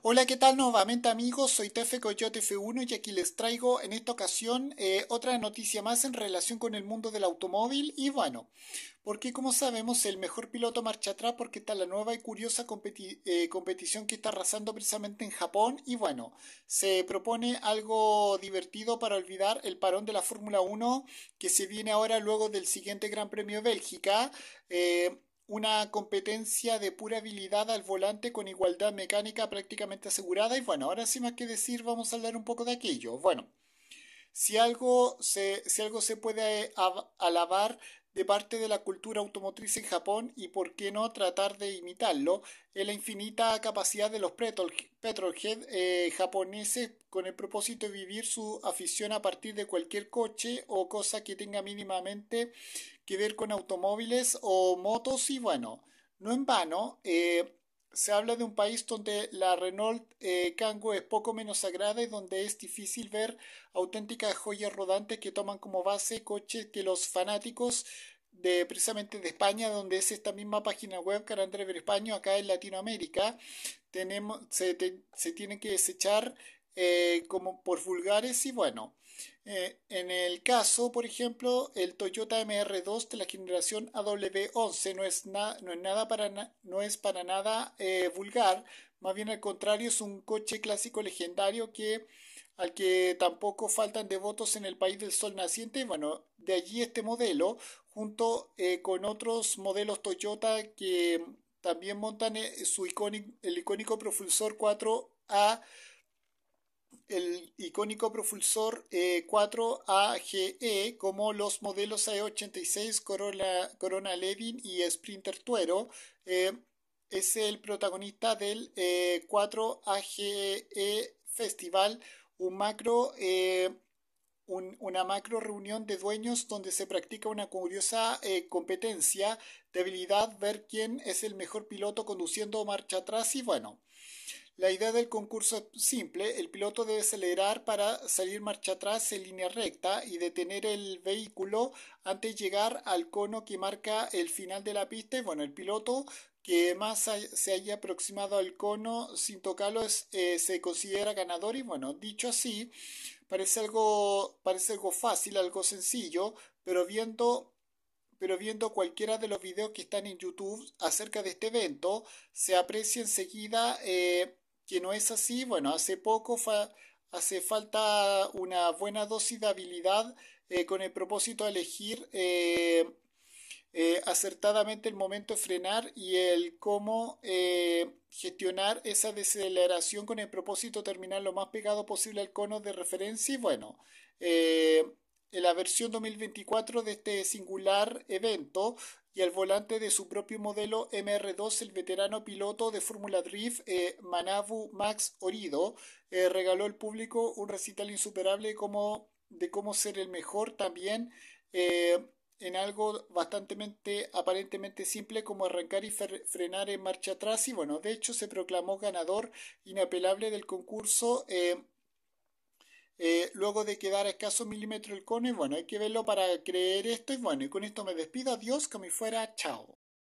Hola, ¿qué tal nuevamente amigos? Soy Tefe Coyote F1 y aquí les traigo en esta ocasión eh, otra noticia más en relación con el mundo del automóvil y bueno, porque como sabemos el mejor piloto marcha atrás porque está la nueva y curiosa eh, competición que está arrasando precisamente en Japón y bueno, se propone algo divertido para olvidar el parón de la Fórmula 1 que se viene ahora luego del siguiente Gran Premio de Bélgica. Eh, una competencia de pura habilidad al volante con igualdad mecánica prácticamente asegurada. Y bueno, ahora sin más que decir, vamos a hablar un poco de aquello. Bueno, si algo se, si algo se puede eh, alabar de parte de la cultura automotriz en Japón y por qué no tratar de imitarlo en la infinita capacidad de los petrolhead eh, japoneses con el propósito de vivir su afición a partir de cualquier coche o cosa que tenga mínimamente que ver con automóviles o motos y bueno, no en vano. Eh, se habla de un país donde la Renault cango eh, Kangoo es poco menos sagrada y donde es difícil ver auténticas joyas rodantes que toman como base coches que los fanáticos de precisamente de España, donde es esta misma página web ver España, acá en Latinoamérica, tenemos, se, se tienen que desechar eh, como por vulgares y bueno. Eh, en el caso, por ejemplo, el Toyota MR2 de la generación AW11 no es, no es nada para no es para nada eh, vulgar, más bien al contrario es un coche clásico legendario que al que tampoco faltan devotos en el país del sol naciente. Bueno, de allí este modelo, junto con otros modelos Toyota que también montan su el icónico propulsor 4A el icónico propulsor 4AGE e, como los modelos a 86 Corona, Corona Levin y Sprinter Tuero. Eh, es el protagonista del 4AGE e Festival, un macro, eh, una macro reunión de dueños donde se practica una curiosa eh, competencia de habilidad, ver quién es el mejor piloto conduciendo marcha atrás y bueno. La idea del concurso es simple, el piloto debe acelerar para salir marcha atrás en línea recta y detener el vehículo antes de llegar al cono que marca el final de la pista. Bueno, el piloto que más se haya aproximado al cono sin tocarlo eh, se considera ganador y bueno, dicho así, parece algo, parece algo fácil, algo sencillo, pero viendo pero viendo cualquiera de los videos que están en YouTube acerca de este evento, se aprecia enseguida eh, que no es así. Bueno, hace poco hace falta una buena dosis de habilidad eh, con el propósito de elegir eh, eh, acertadamente el momento de frenar y el cómo gestionar esa desaceleración con el propósito de terminar lo más pegado posible al cono de referencia. Y bueno, en la versión 2024 de este singular evento y al volante de su propio modelo MR2, el veterano piloto de Fórmula Drift eh, Manabu Max Orido eh, regaló al público un recital insuperable de cómo ser el mejor también eh, en algo bastante aparentemente simple como arrancar y frenar en marcha atrás y bueno, de hecho se proclamó ganador inapelable del concurso. Eh, luego de quedar a milímetro milímetro el cone, bueno, hay que verlo para creer esto y bueno, y con esto me despido, adiós, me fuera, chao.